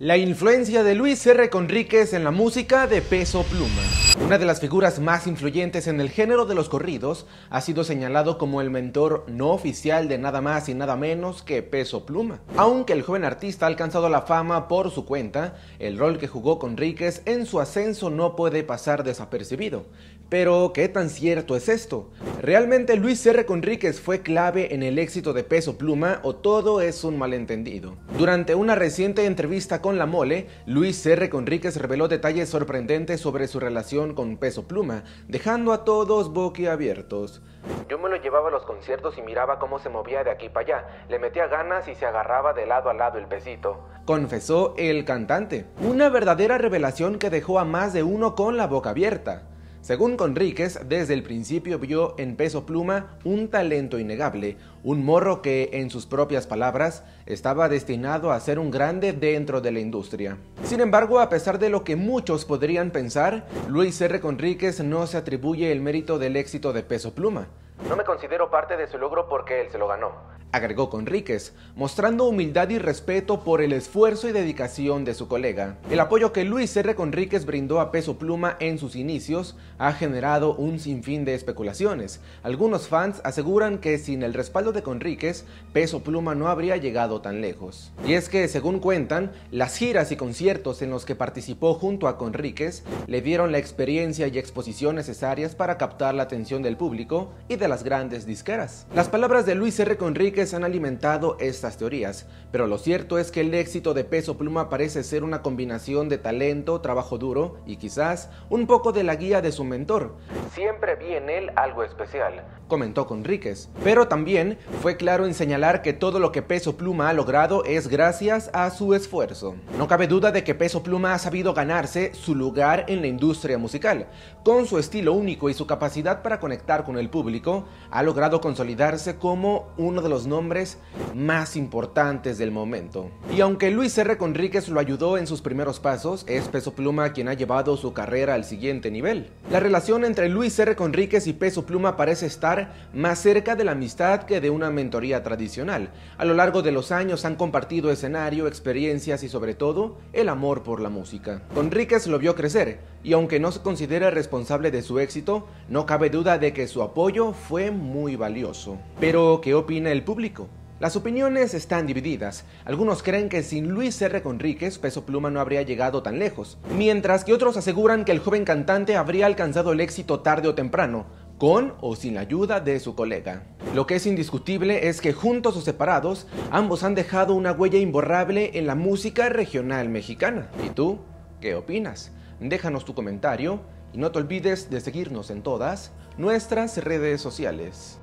La influencia de Luis R. Conríquez en la música de Peso Pluma. Una de las figuras más influyentes en el género de los corridos ha sido señalado como el mentor no oficial de nada más y nada menos que Peso Pluma. Aunque el joven artista ha alcanzado la fama por su cuenta, el rol que jugó Conríquez en su ascenso no puede pasar desapercibido. Pero, ¿qué tan cierto es esto? ¿Realmente Luis R. Conríquez fue clave en el éxito de Peso Pluma o todo es un malentendido? Durante una reciente entrevista con la mole, Luis R. Conríquez reveló detalles sorprendentes sobre su relación con Peso Pluma, dejando a todos boquiabiertos. Yo me lo llevaba a los conciertos y miraba cómo se movía de aquí para allá. Le metía ganas y se agarraba de lado a lado el besito, Confesó el cantante. Una verdadera revelación que dejó a más de uno con la boca abierta. Según Conríquez, desde el principio vio en Peso Pluma un talento innegable, un morro que, en sus propias palabras, estaba destinado a ser un grande dentro de la industria. Sin embargo, a pesar de lo que muchos podrían pensar, Luis R. Conríquez no se atribuye el mérito del éxito de Peso Pluma. No me considero parte de su logro porque él se lo ganó. Agregó Conríquez, mostrando humildad y respeto por el esfuerzo y dedicación de su colega. El apoyo que Luis R. Conríquez brindó a Peso Pluma en sus inicios ha generado un sinfín de especulaciones. Algunos fans aseguran que sin el respaldo de Conríquez, Peso Pluma no habría llegado tan lejos. Y es que, según cuentan, las giras y conciertos en los que participó junto a Conríquez le dieron la experiencia y exposición necesarias para captar la atención del público y de las grandes disqueras. Las palabras de Luis R. Conríquez han alimentado estas teorías, pero lo cierto es que el éxito de Peso Pluma parece ser una combinación de talento, trabajo duro y quizás un poco de la guía de su mentor. Siempre vi en él algo especial, comentó Conríquez. Pero también fue claro en señalar que todo lo que Peso Pluma ha logrado es gracias a su esfuerzo. No cabe duda de que Peso Pluma ha sabido ganarse su lugar en la industria musical, con su estilo único y su capacidad para conectar con el público ha logrado consolidarse como uno de los nombres más importantes del momento. Y aunque Luis R. Conríquez lo ayudó en sus primeros pasos, es Peso Pluma quien ha llevado su carrera al siguiente nivel. La relación entre Luis R. Conríquez y Peso Pluma parece estar más cerca de la amistad que de una mentoría tradicional. A lo largo de los años han compartido escenario, experiencias y sobre todo el amor por la música. Conríquez lo vio crecer, y aunque no se considera responsable de su éxito, no cabe duda de que su apoyo fue muy valioso. Pero, ¿qué opina el público? Las opiniones están divididas. Algunos creen que sin Luis R. Conríquez, Peso Pluma no habría llegado tan lejos, mientras que otros aseguran que el joven cantante habría alcanzado el éxito tarde o temprano, con o sin la ayuda de su colega. Lo que es indiscutible es que juntos o separados, ambos han dejado una huella imborrable en la música regional mexicana. ¿Y tú? ¿Qué opinas? Déjanos tu comentario y no te olvides de seguirnos en todas nuestras redes sociales.